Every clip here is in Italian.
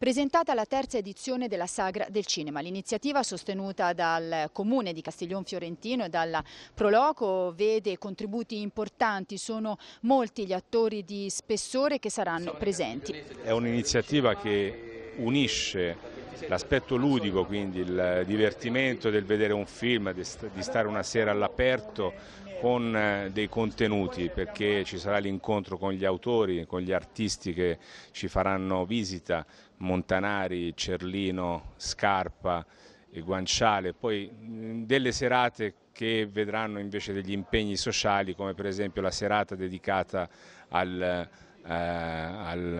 Presentata la terza edizione della Sagra del Cinema, l'iniziativa sostenuta dal Comune di Castiglion Fiorentino e dalla Proloco vede contributi importanti, sono molti gli attori di spessore che saranno presenti. È un'iniziativa che unisce l'aspetto ludico, quindi il divertimento del vedere un film, di stare una sera all'aperto con eh, dei contenuti perché ci sarà l'incontro con gli autori, con gli artisti che ci faranno visita, Montanari, Cerlino, Scarpa, Guanciale, poi mm, delle serate che vedranno invece degli impegni sociali come per esempio la serata dedicata al eh, al,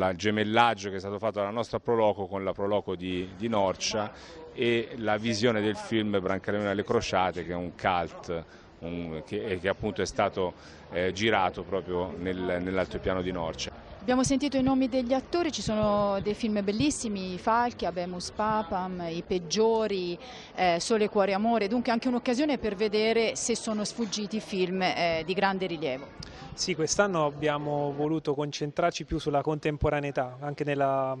al, gemellaggio che è stato fatto dalla nostra Proloco con la Proloco di, di Norcia e la visione del film Brancaleone alle Crociate che è un cult un, che, eh, che, appunto è stato eh, girato proprio nel, nell'altopiano di Norcia. Abbiamo sentito i nomi degli attori, ci sono dei film bellissimi, I Falchi, Abemus Papam, I Peggiori, eh, Sole, Cuore, Amore, dunque anche un'occasione per vedere se sono sfuggiti film eh, di grande rilievo. Sì, quest'anno abbiamo voluto concentrarci più sulla contemporaneità, anche nella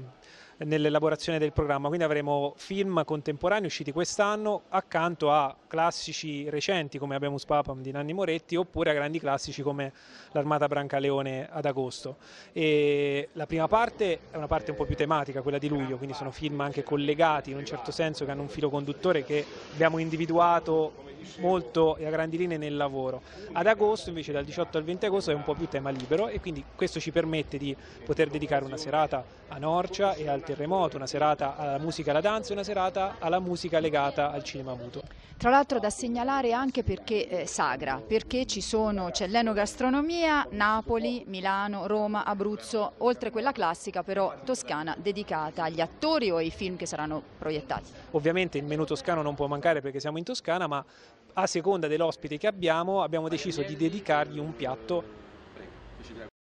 nell'elaborazione del programma, quindi avremo film contemporanei usciti quest'anno accanto a classici recenti come Abemus Papam di Nanni Moretti oppure a grandi classici come l'Armata Brancaleone ad agosto. E la prima parte è una parte un po' più tematica, quella di luglio, quindi sono film anche collegati in un certo senso che hanno un filo conduttore che abbiamo individuato molto a grandi linee nel lavoro. Ad agosto invece dal 18 al 20 agosto è un po' più tema libero e quindi questo ci permette di poter dedicare una serata a Norcia e al terremoto, una serata alla musica e alla danza e una serata alla musica legata al cinema muto. Tra l'altro da segnalare anche perché eh, sagra, perché ci sono, c'è l'enogastronomia, Napoli, Milano, Roma, Abruzzo, oltre quella classica però toscana dedicata agli attori o ai film che saranno proiettati. Ovviamente il menù toscano non può mancare perché siamo in Toscana, ma a seconda dell'ospite che abbiamo abbiamo deciso di dedicargli un piatto